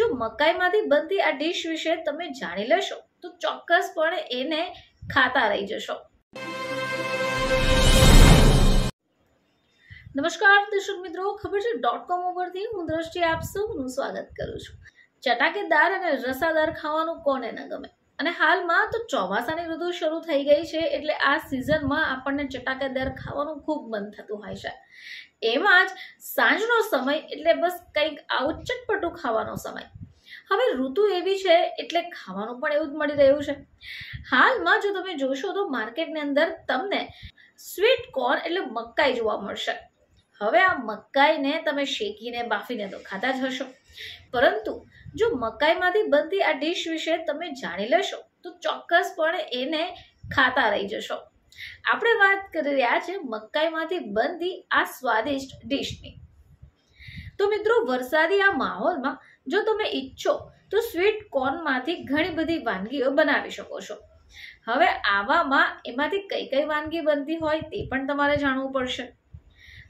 જો મકાઈમાંથી બનતી આ ડીશ વિશે તમે જાણી લેશો તો ચોક્કસપણે એને ખાતા રહી જશો નમસ્કાર દર્શક મિત્રો ખબર છે ડોટ કોમ ઉપરથી હું દ્રષ્ટિ આપ સૌનું સ્વાગત કરું છું ચટાકેદાર અને રસાદાર ખાવાનું કોને ન ગમે અને હાલમાં તો ચોમાસાની ઋતુ શરૂ થઈ ગઈ છે એટલે આ સિઝનમાં આપણને ચટાકેદાર ખાવાનું ખૂબ મન થતું હોય છે એમાં જ સાંજનો સમય એટલે બસ કંઈક આવું ચટપટું ખાવાનો સમય હવે ઋતુ એવી છે એટલે ખાવાનું પણ એવું જ મળી રહ્યું છે હાલમાં જો તમે જોશો તો માર્કેટની અંદર તમને સ્વીટ કોર્ન એટલે મકાઈ જોવા મળશે હવે આ મકાઈને તમે શેકીને બાફીને તો ખાતા જ હશો પરંતુ જો મકાઈમાંથી બનતી આ ડીશ વિશે તમે જાણી લેશો તો ચોક્કસપણે એને ખાતા રહી જશો આપણે વાત કરી રહ્યા છે મકાઈમાંથી બનતી આ સ્વાદિષ્ટ ડીશની તો મિત્રો વરસાદી આ માહોલમાં જો તમે ઈચ્છો તો સ્વીટ કોર્નમાંથી ઘણી બધી વાનગીઓ બનાવી શકો છો હવે આવામાં એમાંથી કઈ કઈ વાનગી બનતી હોય તે પણ તમારે જાણવું પડશે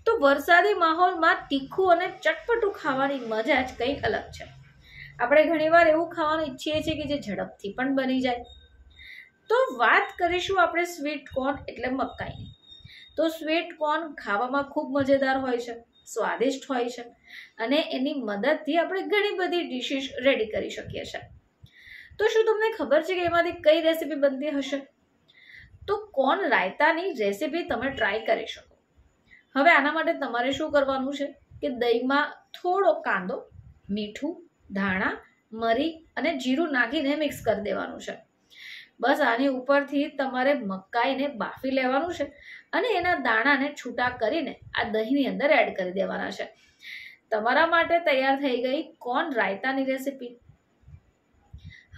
તો વરસાદી માહોલમાં તીખું અને ચટપટું ખાવાની મજા જ કંઈક અલગ છે આપણે ઘણીવાર એવું ખાવાનું ઈચ્છીએ છીએ કે જે ઝડપથી પણ બની જાય તો વાત કરીશું આપણે સ્વીટ કોર્ન એટલે મકાઈની તો સ્વીટ કોર્ન ખાવામાં ખૂબ મજેદાર હોય છે સ્વાદિષ્ટ હોય છે અને એની મદદથી આપણે ઘણી બધી ડિશિસ રેડી કરી શકીએ છીએ તો શું તમને ખબર છે કે એમાંથી કઈ રેસીપી બનતી હશે તો કોર્ન રાયતાની રેસીપી તમે ટ્રાય કરી શકો હવે આના માટે તમારે શું કરવાનું છે કે દહીંમાં થોડો કાંદો મીઠું ધાણા મરી અને જીરું નાખીને મિક્સ કરી દેવાનું છે બસ આની ઉપરથી તમારે મકાઈને બાફી લેવાનું છે અને એના દાણાને છૂટા કરીને આ દહીંની અંદર એડ કરી દેવાના છે તમારા માટે તૈયાર થઈ ગઈ કોન રાયતાની રેસીપી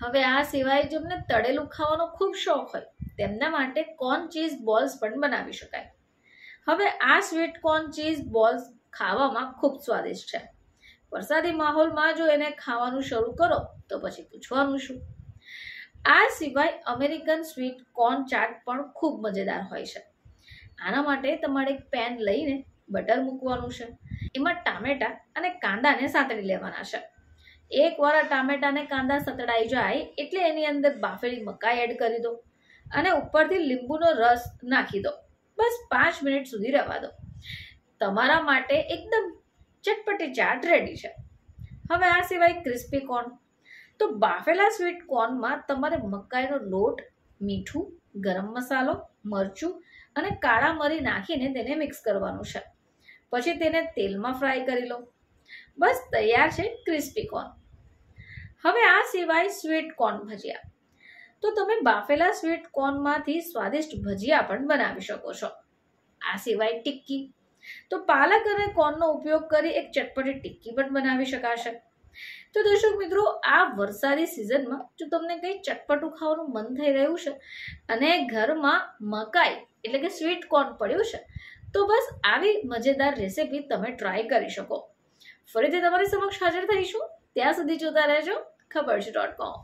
હવે આ સિવાય જેમને તળેલું ખાવાનો ખૂબ શોખ હોય તેમના માટે કોન ચીઝ બોલ્સ પણ બનાવી શકાય હવે આ સ્વીટ કોર્ન ચીઝ બોલ્સ ખાવામાં ખૂબ સ્વાદિષ્ટ છે વરસાદી માહોલમાં જો એને ખાવાનું શરૂ કરો તો પછી પૂછવાનું શું આ સિવાય અમેરિકન સ્વીટ કોર્ન ચાટ પણ ખૂબ મજેદાર હોય છે આના માટે તમારે એક પેન લઈને બટર મૂકવાનું છે એમાં ટામેટા અને કાંદાને સાંતળી લેવાના છે એકવાર આ ટામેટા કાંદા સતળાઈ જાય એટલે એની અંદર બાફેલી મકાઈ એડ કરી દો અને ઉપરથી લીંબુનો રસ નાખી દો બસ પાંચ મિનિટ સુધી રહેવા દો તમારા માટે એકદમ ચટપટી ચાટ રેડી છે હવે આ સિવાય ક્રિસ્પી કોર્ન તો બાફેલા સ્વીટ કોર્નમાં તમારે મકાઈનો લોટ મીઠું ગરમ મસાલો મરચું અને કાળા મરી નાખીને તેને મિક્સ કરવાનું છે પછી તેને તેલમાં ફ્રાય કરી લો બસ તૈયાર છે ક્રિસ્પી કોર્ન હવે આ સિવાય સ્વીટ કોર્ન ભજીયા તો તમે બાફેલા સ્વીટ કોર્નમાંથી સ્વાદિષ્ટ ભજીયા પણ બનાવી શકો છો આ સિવાય ટિક્કી તો પાલક અને કોર્નનો ઉપયોગ કરી એક ચટપટી ટિક્કી પણ બનાવી શકાશે તો દર્શક મિત્રો આ વરસાદી સિઝનમાં જો તમને કંઈ ચટપટું ખાવાનું મન થઈ રહ્યું છે અને ઘરમાં મકાઈ એટલે કે સ્વીટ કોર્ન પડ્યું છે તો બસ આવી મજેદાર રેસીપી તમે ટ્રાય કરી શકો ફરીથી તમારી સમક્ષ હાજર થઈશું ત્યાં સુધી જોતા રહેજો ખબર છે ડોટ કોમ